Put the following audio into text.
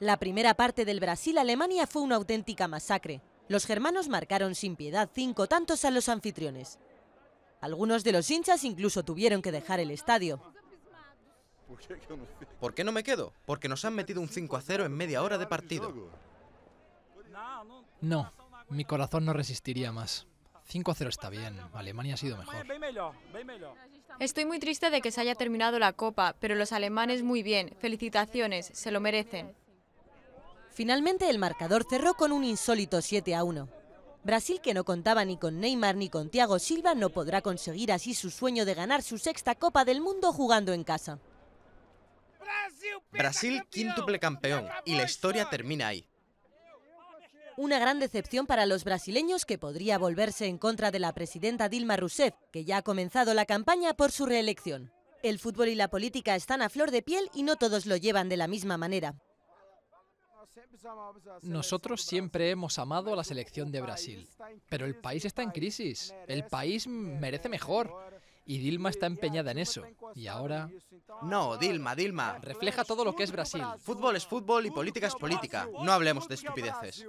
La primera parte del Brasil-Alemania fue una auténtica masacre. Los germanos marcaron sin piedad cinco tantos a los anfitriones. Algunos de los hinchas incluso tuvieron que dejar el estadio. ¿Por qué no me quedo? Porque nos han metido un 5 a 0 en media hora de partido. No, mi corazón no resistiría más. 5 a 0 está bien, Alemania ha sido mejor. Estoy muy triste de que se haya terminado la copa, pero los alemanes muy bien. Felicitaciones, se lo merecen. Finalmente el marcador cerró con un insólito 7 a 1. Brasil, que no contaba ni con Neymar ni con Thiago Silva, no podrá conseguir así su sueño de ganar su sexta Copa del Mundo jugando en casa. Brasil quíntuple campeón y la historia termina ahí. Una gran decepción para los brasileños que podría volverse en contra de la presidenta Dilma Rousseff, que ya ha comenzado la campaña por su reelección. El fútbol y la política están a flor de piel y no todos lo llevan de la misma manera. Nosotros siempre hemos amado a la selección de Brasil, pero el país está en crisis, el país merece mejor. Y Dilma está empeñada en eso. Y ahora... No, Dilma, Dilma. Refleja todo lo que es Brasil. Fútbol es fútbol y política es política. No hablemos de estupideces.